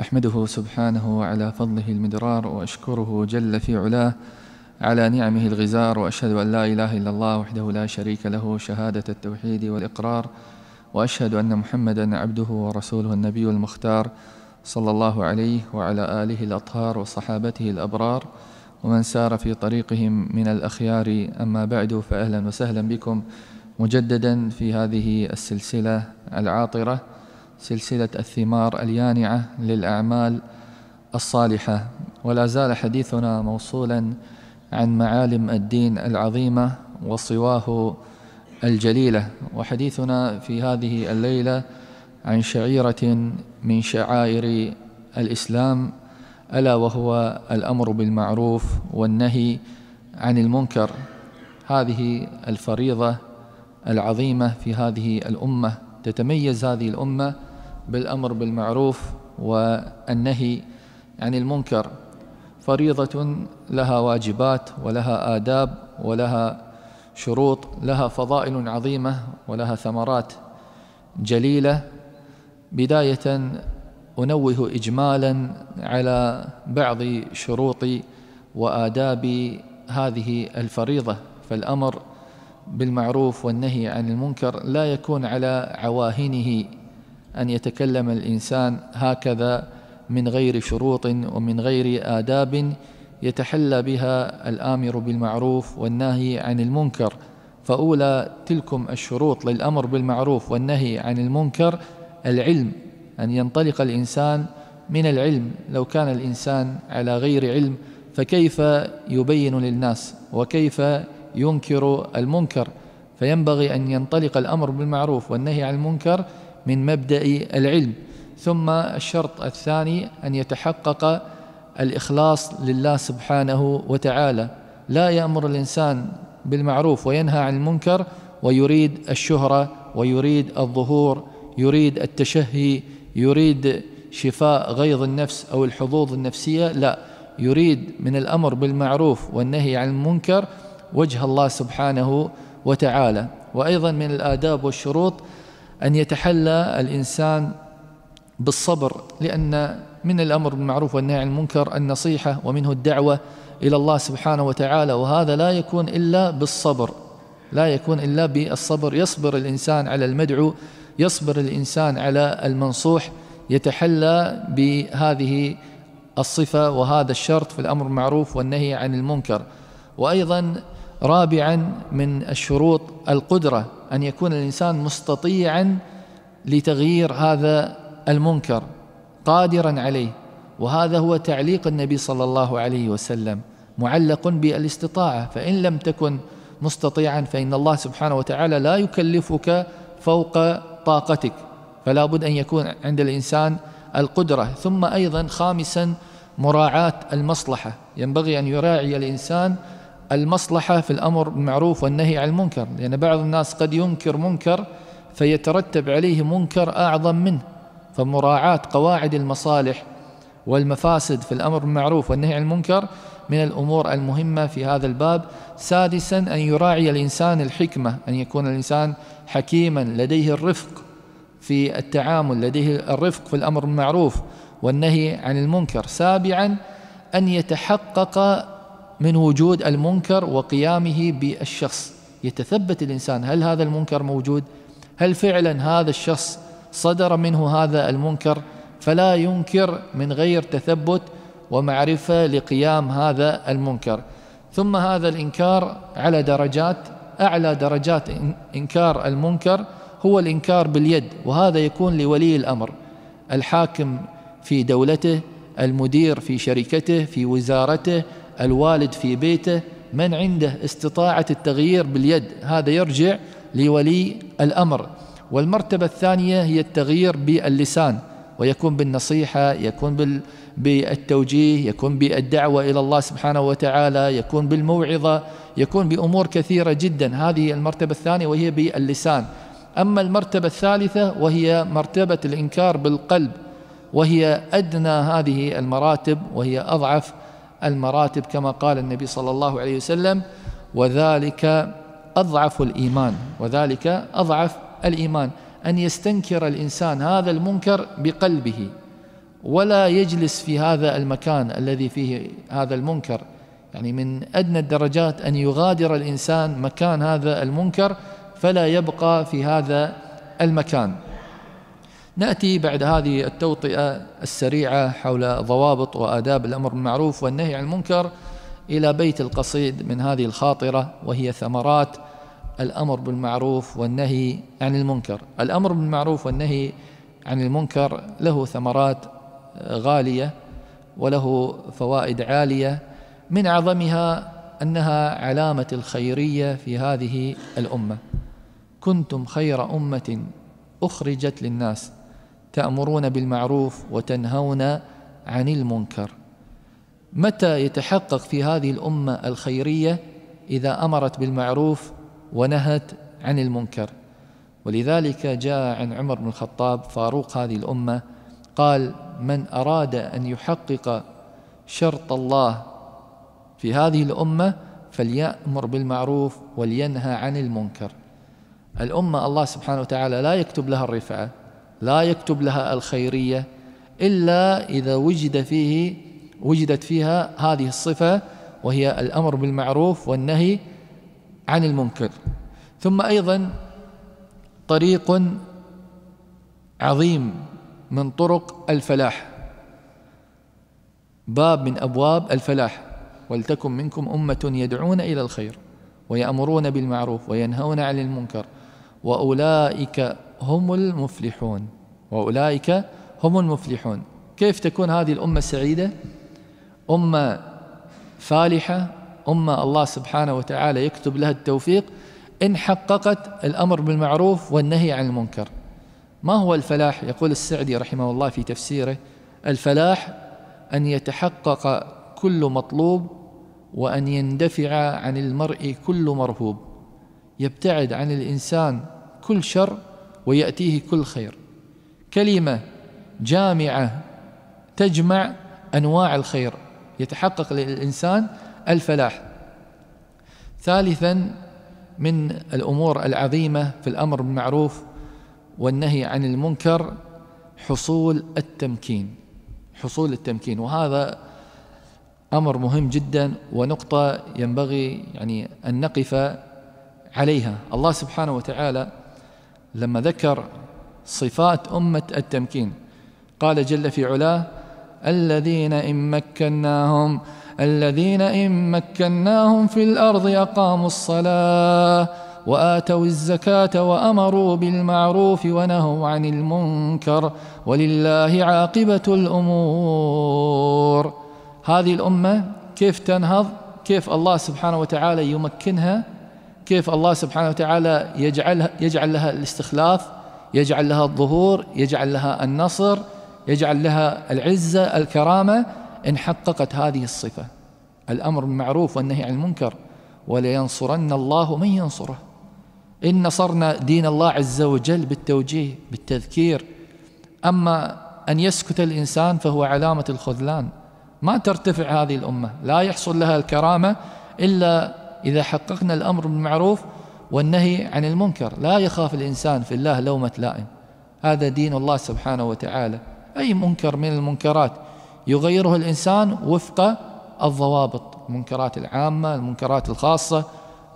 أحمده سبحانه على فضله المدرار وأشكره جل في علاه على نعمه الغزار وأشهد أن لا إله إلا الله وحده لا شريك له شهادة التوحيد والإقرار وأشهد أن محمدا عبده ورسوله النبي المختار صلى الله عليه وعلى آله الأطهار وصحابته الأبرار ومن سار في طريقهم من الأخيار أما بعد فأهلا وسهلا بكم مجددا في هذه السلسلة العاطرة سلسلة الثمار اليانعة للأعمال الصالحة ولا زال حديثنا موصولا عن معالم الدين العظيمة وصواه الجليلة وحديثنا في هذه الليلة عن شعيرة من شعائر الإسلام ألا وهو الأمر بالمعروف والنهي عن المنكر هذه الفريضة العظيمة في هذه الأمة تتميز هذه الأمة بالأمر بالمعروف والنهي عن المنكر فريضة لها واجبات ولها آداب ولها شروط لها فضائل عظيمة ولها ثمرات جليلة بداية أنوه إجمالا على بعض شروط وآداب هذه الفريضة فالأمر بالمعروف والنهي عن المنكر لا يكون على عواهنه أن يتكلم الإنسان هكذا من غير شروط ومن غير آداب يتحلى بها الآمر بالمعروف والنهي عن المنكر فأولى تلكم الشروط للأمر بالمعروف والنهي عن المنكر العلم أن ينطلق الإنسان من العلم لو كان الإنسان على غير علم فكيف يبين للناس وكيف ينكر المنكر فينبغي أن ينطلق الأمر بالمعروف والنهي عن المنكر من مبدأ العلم ثم الشرط الثاني أن يتحقق الإخلاص لله سبحانه وتعالى لا يأمر الإنسان بالمعروف وينهى عن المنكر ويريد الشهرة ويريد الظهور يريد التشهي يريد شفاء غيظ النفس أو الحظوظ النفسية لا يريد من الأمر بالمعروف والنهي عن المنكر وجه الله سبحانه وتعالى وأيضا من الآداب والشروط أن يتحلى الإنسان بالصبر لأن من الأمر بالمعروف والنهي عن المنكر النصيحة ومنه الدعوة إلى الله سبحانه وتعالى وهذا لا يكون إلا بالصبر لا يكون إلا بالصبر يصبر الإنسان على المدعو يصبر الإنسان على المنصوح يتحلى بهذه الصفة وهذا الشرط في الأمر المعروف والنهي عن المنكر وأيضا رابعا من الشروط القدرة أن يكون الإنسان مستطيعا لتغيير هذا المنكر قادرا عليه وهذا هو تعليق النبي صلى الله عليه وسلم معلق بالاستطاعة فإن لم تكن مستطيعا فإن الله سبحانه وتعالى لا يكلفك فوق طاقتك فلا بد أن يكون عند الإنسان القدرة ثم أيضا خامسا مراعاة المصلحة ينبغي أن يراعي الإنسان المصلحة في الأمر بالمعروف والنهي عن المنكر لأن يعني بعض الناس قد ينكر منكر فيترتب عليه منكر أعظم منه فمراعاة قواعد المصالح والمفاسد في الأمر بالمعروف والنهي عن المنكر من الأمور المهمة في هذا الباب سادسا أن يراعي الإنسان الحكمة أن يكون الإنسان حكيما لديه الرفق في التعامل لديه الرفق في الأمر بالمعروف والنهي عن المنكر سابعا أن يتحقق من وجود المنكر وقيامه بالشخص يتثبت الإنسان هل هذا المنكر موجود هل فعلا هذا الشخص صدر منه هذا المنكر فلا ينكر من غير تثبت ومعرفة لقيام هذا المنكر ثم هذا الإنكار على درجات أعلى درجات إنكار المنكر هو الإنكار باليد وهذا يكون لولي الأمر الحاكم في دولته المدير في شركته في وزارته الوالد في بيته من عنده استطاعة التغيير باليد هذا يرجع لولي الأمر والمرتبة الثانية هي التغيير باللسان ويكون بالنصيحة يكون بالتوجيه يكون بالدعوة إلى الله سبحانه وتعالى يكون بالموعظة يكون بأمور كثيرة جدا هذه المرتبة الثانية وهي باللسان أما المرتبة الثالثة وهي مرتبة الإنكار بالقلب وهي أدنى هذه المراتب وهي أضعف المراتب كما قال النبي صلى الله عليه وسلم وذلك أضعف الإيمان وذلك أضعف الإيمان أن يستنكر الإنسان هذا المنكر بقلبه ولا يجلس في هذا المكان الذي فيه هذا المنكر يعني من أدنى الدرجات أن يغادر الإنسان مكان هذا المنكر فلا يبقى في هذا المكان ناتي بعد هذه التوطئه السريعه حول ضوابط واداب الامر بالمعروف والنهي عن المنكر الى بيت القصيد من هذه الخاطره وهي ثمرات الامر بالمعروف والنهي عن المنكر الامر بالمعروف والنهي عن المنكر له ثمرات غاليه وله فوائد عاليه من اعظمها انها علامه الخيريه في هذه الامه كنتم خير امه اخرجت للناس تأمرون بالمعروف وتنهون عن المنكر متى يتحقق في هذه الأمة الخيرية إذا أمرت بالمعروف ونهت عن المنكر ولذلك جاء عن عمر بن الخطاب فاروق هذه الأمة قال من أراد أن يحقق شرط الله في هذه الأمة فليأمر بالمعروف ولينهى عن المنكر الأمة الله سبحانه وتعالى لا يكتب لها الرفعة لا يكتب لها الخيرية إلا إذا وجد فيه وجدت فيها هذه الصفة وهي الأمر بالمعروف والنهي عن المنكر ثم أيضا طريق عظيم من طرق الفلاح باب من أبواب الفلاح ولتكن منكم أمة يدعون إلى الخير ويأمرون بالمعروف وينهون عن المنكر وأولئك هم المفلحون وأولئك هم المفلحون كيف تكون هذه الأمة سعيدة أمة فالحة أمة الله سبحانه وتعالى يكتب لها التوفيق إن حققت الأمر بالمعروف والنهي عن المنكر ما هو الفلاح يقول السعدي رحمه الله في تفسيره الفلاح أن يتحقق كل مطلوب وأن يندفع عن المرء كل مرهوب يبتعد عن الإنسان كل شر ويأتيه كل خير كلمة جامعة تجمع أنواع الخير يتحقق للإنسان الفلاح ثالثا من الأمور العظيمة في الأمر بالمعروف والنهي عن المنكر حصول التمكين حصول التمكين وهذا أمر مهم جدا ونقطة ينبغي يعني أن نقف عليها الله سبحانه وتعالى لما ذكر صفات أمة التمكين قال جل في علاه الذين إن مكناهم الذين إن مكناهم في الأرض أقاموا الصلاة وآتوا الزكاة وأمروا بالمعروف ونهوا عن المنكر ولله عاقبة الأمور هذه الأمة كيف تنهض كيف الله سبحانه وتعالى يمكنها كيف الله سبحانه وتعالى يجعلها يجعل لها الاستخلاف يجعل لها الظهور يجعل لها النصر يجعل لها العزة الكرامة إن حققت هذه الصفة الأمر بالمعروف والنهي عن المنكر ولينصرن الله من ينصره إن نصرنا دين الله عز وجل بالتوجيه بالتذكير أما أن يسكت الإنسان فهو علامة الخذلان ما ترتفع هذه الأمة لا يحصل لها الكرامة إلا إذا حققنا الأمر بالمعروف والنهي عن المنكر لا يخاف الإنسان في الله لومة لائم هذا دين الله سبحانه وتعالى أي منكر من المنكرات يغيره الإنسان وفق الضوابط المنكرات العامة المنكرات الخاصة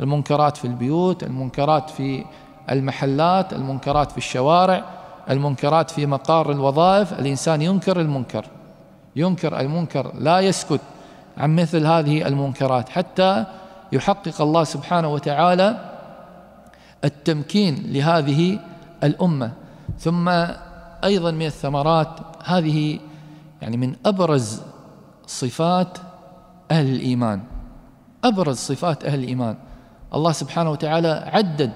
المنكرات في البيوت المنكرات في المحلات المنكرات في الشوارع المنكرات في مقار الوظائف الإنسان ينكر المنكر ينكر المنكر لا يسكت عن مثل هذه المنكرات حتى يحقق الله سبحانه وتعالى التمكين لهذه الأمة ثم أيضا من الثمرات هذه يعني من أبرز صفات أهل الإيمان أبرز صفات أهل الإيمان الله سبحانه وتعالى عدد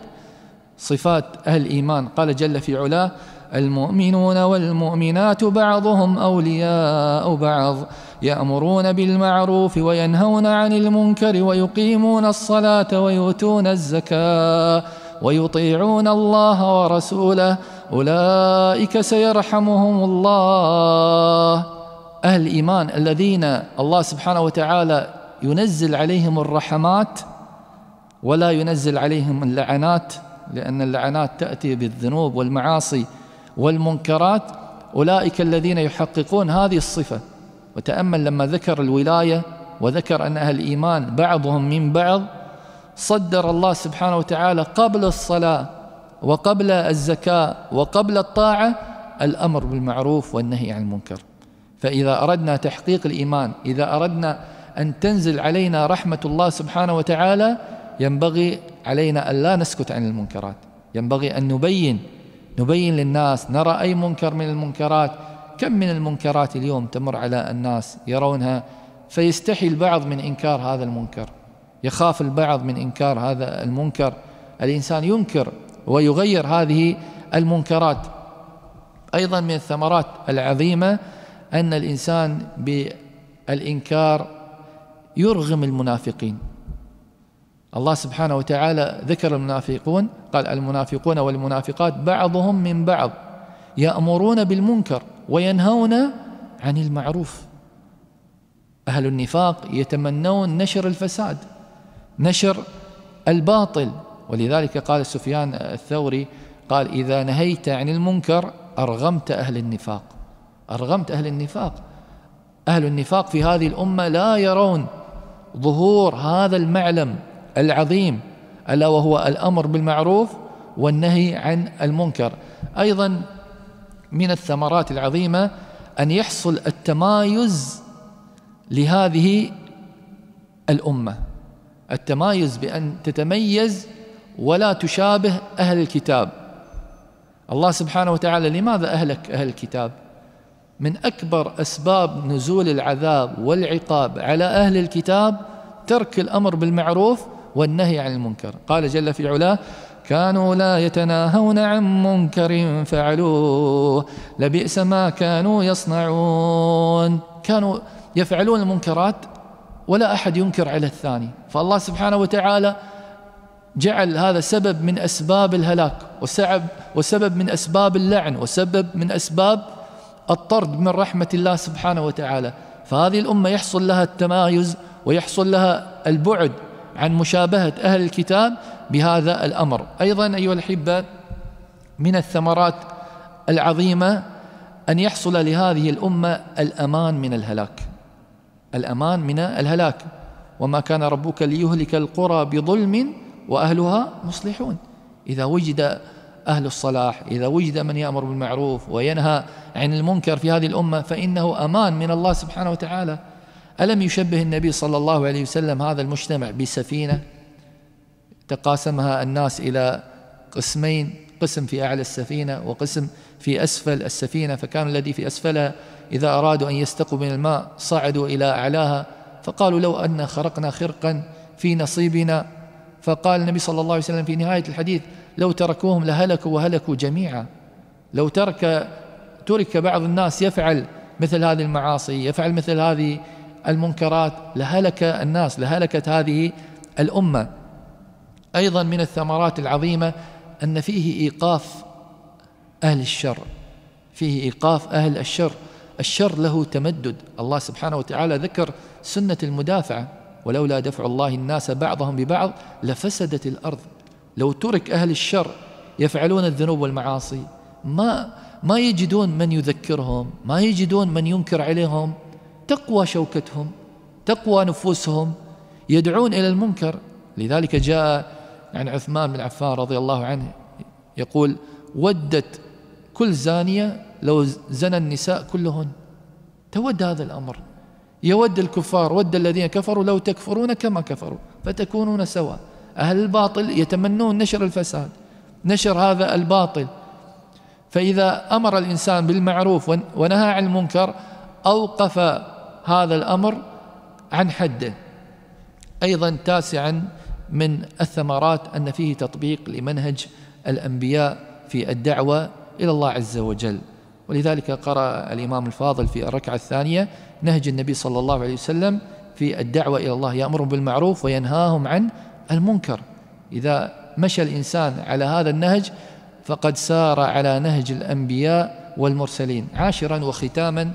صفات أهل الإيمان قال جل في علاه المؤمنون والمؤمنات بعضهم أولياء بعض يأمرون بالمعروف وينهون عن المنكر ويقيمون الصلاة ويؤتون الزكاة ويطيعون الله ورسوله أولئك سيرحمهم الله أهل الإيمان الذين الله سبحانه وتعالى ينزل عليهم الرحمات ولا ينزل عليهم اللعنات لأن اللعنات تأتي بالذنوب والمعاصي والمنكرات أولئك الذين يحققون هذه الصفة وتأمل لما ذكر الولاية وذكر أن أهل الإيمان بعضهم من بعض صدر الله سبحانه وتعالى قبل الصلاة وقبل الزكاة وقبل الطاعة الأمر بالمعروف والنهي عن المنكر فإذا أردنا تحقيق الإيمان إذا أردنا أن تنزل علينا رحمة الله سبحانه وتعالى ينبغي علينا أن لا نسكت عن المنكرات ينبغي أن نبين نبين للناس نرى أي منكر من المنكرات كم من المنكرات اليوم تمر على الناس يرونها فيستحي البعض من إنكار هذا المنكر يخاف البعض من إنكار هذا المنكر الإنسان ينكر ويغير هذه المنكرات أيضا من الثمرات العظيمة أن الإنسان بالإنكار يرغم المنافقين الله سبحانه وتعالى ذكر المنافقون قال المنافقون والمنافقات بعضهم من بعض يأمرون بالمنكر وينهون عن المعروف أهل النفاق يتمنون نشر الفساد نشر الباطل ولذلك قال سفيان الثوري قال إذا نهيت عن المنكر أرغمت أهل النفاق أرغمت أهل النفاق أهل النفاق في هذه الأمة لا يرون ظهور هذا المعلم العظيم ألا وهو الأمر بالمعروف والنهي عن المنكر أيضا من الثمرات العظيمة أن يحصل التمايز لهذه الأمة التمايز بأن تتميز ولا تشابه أهل الكتاب الله سبحانه وتعالى لماذا أهلك أهل الكتاب من أكبر أسباب نزول العذاب والعقاب على أهل الكتاب ترك الأمر بالمعروف والنهي عن المنكر قال جل في علاه كانوا لا يتناهون عن منكر فعلوه لبئس ما كانوا يصنعون كانوا يفعلون المنكرات ولا أحد ينكر على الثاني فالله سبحانه وتعالى جعل هذا سبب من أسباب الهلاك وسعب وسبب من أسباب اللعن وسبب من أسباب الطرد من رحمة الله سبحانه وتعالى فهذه الأمة يحصل لها التمايز ويحصل لها البعد عن مشابهة أهل الكتاب بهذا الأمر أيضا أيها الأحبة من الثمرات العظيمة أن يحصل لهذه الأمة الأمان من الهلاك الأمان من الهلاك وما كان ربك ليهلك القرى بظلم وأهلها مصلحون إذا وجد أهل الصلاح إذا وجد من يأمر بالمعروف وينهى عن المنكر في هذه الأمة فإنه أمان من الله سبحانه وتعالى ألم يشبه النبي صلى الله عليه وسلم هذا المجتمع بسفينة تقاسمها الناس إلى قسمين قسم في أعلى السفينة وقسم في أسفل السفينة فكان الذي في أسفلها إذا أرادوا أن يستقوا من الماء صعدوا إلى أعلاها فقالوا لو أن خرقنا خرقا في نصيبنا فقال النبي صلى الله عليه وسلم في نهاية الحديث لو تركوهم لهلكوا وهلكوا جميعا لو ترك ترك بعض الناس يفعل مثل هذه المعاصي يفعل مثل هذه المنكرات لهلك الناس لهلكت هذه الأمة أيضا من الثمرات العظيمة أن فيه إيقاف أهل الشر فيه إيقاف أهل الشر الشر له تمدد الله سبحانه وتعالى ذكر سنة المدافعة ولولا دفع الله الناس بعضهم ببعض لفسدت الأرض لو ترك أهل الشر يفعلون الذنوب والمعاصي ما ما يجدون من يذكرهم ما يجدون من ينكر عليهم تقوى شوكتهم تقوى نفوسهم يدعون إلى المنكر لذلك جاء عن عثمان بن عفان رضي الله عنه يقول ودت كل زانية لو زنى النساء كلهن تود هذا الأمر يود الكفار ود الذين كفروا لو تكفرون كما كفروا فتكونون سواء أهل الباطل يتمنون نشر الفساد نشر هذا الباطل فإذا أمر الإنسان بالمعروف ونهى عن المنكر أوقف هذا الأمر عن حده أيضا تاسعا من الثمرات أن فيه تطبيق لمنهج الأنبياء في الدعوة إلى الله عز وجل ولذلك قرأ الإمام الفاضل في الركعة الثانية نهج النبي صلى الله عليه وسلم في الدعوة إلى الله يأمرهم بالمعروف وينهاهم عن المنكر إذا مشى الإنسان على هذا النهج فقد سار على نهج الأنبياء والمرسلين عاشرا وختاما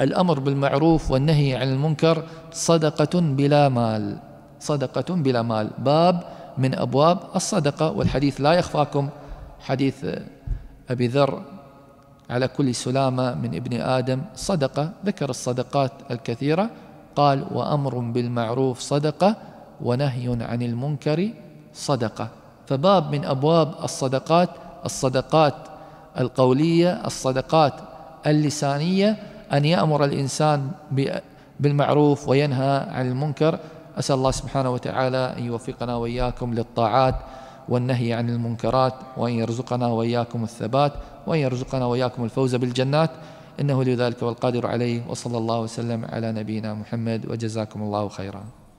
الأمر بالمعروف والنهي عن المنكر صدقة بلا مال صدقة بلا مال باب من أبواب الصدقة والحديث لا يخفاكم حديث آه، أبي ذر على كل سلامة من ابن آدم صدقة ذكر الصدقات الكثيرة قال وأمر بالمعروف صدقة ونهي عن المنكر صدقة فباب من أبواب الصدقات الصدقات القولية الصدقات اللسانية أن يأمر الإنسان بالمعروف وينهى عن المنكر أسأل الله سبحانه وتعالى أن يوفقنا وإياكم للطاعات والنهي عن المنكرات وأن يرزقنا وإياكم الثبات وأن يرزقنا وإياكم الفوز بالجنات إنه لذلك والقادر عليه وصلى الله وسلم على نبينا محمد وجزاكم الله خيرا